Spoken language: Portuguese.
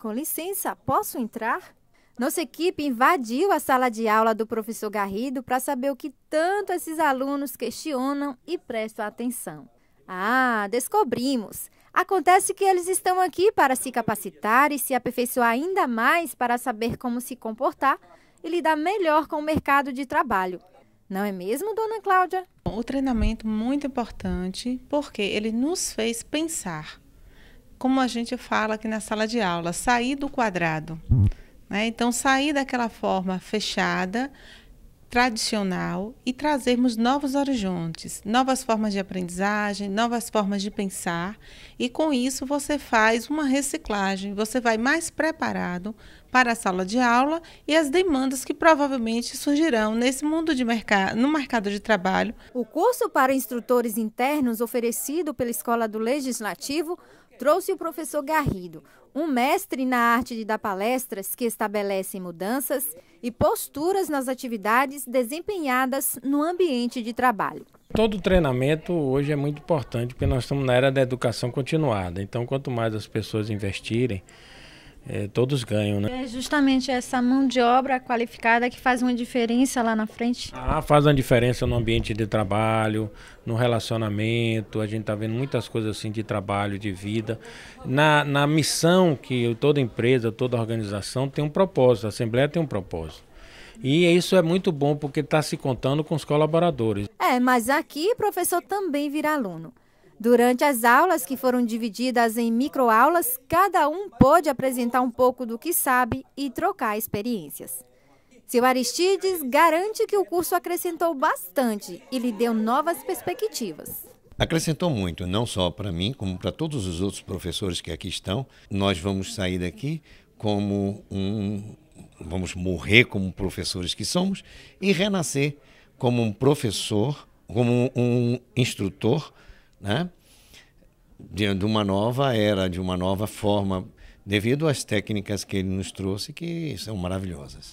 Com licença, posso entrar? Nossa equipe invadiu a sala de aula do professor Garrido para saber o que tanto esses alunos questionam e prestam atenção. Ah, descobrimos! Acontece que eles estão aqui para se capacitar e se aperfeiçoar ainda mais para saber como se comportar e lidar melhor com o mercado de trabalho. Não é mesmo, dona Cláudia? O treinamento muito importante porque ele nos fez pensar como a gente fala aqui na sala de aula, sair do quadrado. Hum. Né? Então, sair daquela forma fechada tradicional e trazermos novos horizontes, novas formas de aprendizagem, novas formas de pensar, e com isso você faz uma reciclagem, você vai mais preparado para a sala de aula e as demandas que provavelmente surgirão nesse mundo de mercado, no mercado de trabalho. O curso para instrutores internos oferecido pela Escola do Legislativo trouxe o professor Garrido, um mestre na arte de dar palestras que estabelecem mudanças e posturas nas atividades desempenhadas no ambiente de trabalho. Todo treinamento hoje é muito importante porque nós estamos na era da educação continuada. Então, quanto mais as pessoas investirem é, todos ganham, né? É justamente essa mão de obra qualificada que faz uma diferença lá na frente. Ah, faz uma diferença no ambiente de trabalho, no relacionamento. A gente está vendo muitas coisas assim de trabalho, de vida. Na, na missão que toda empresa, toda organização tem um propósito, a Assembleia tem um propósito. E isso é muito bom porque está se contando com os colaboradores. É, mas aqui, professor também vira aluno. Durante as aulas, que foram divididas em microaulas, cada um pôde apresentar um pouco do que sabe e trocar experiências. Seu Aristides garante que o curso acrescentou bastante e lhe deu novas perspectivas. Acrescentou muito, não só para mim, como para todos os outros professores que aqui estão. Nós vamos sair daqui como um. Vamos morrer como professores que somos e renascer como um professor, como um instrutor né? de, de uma nova era, de uma nova forma, devido às técnicas que ele nos trouxe, que são maravilhosas.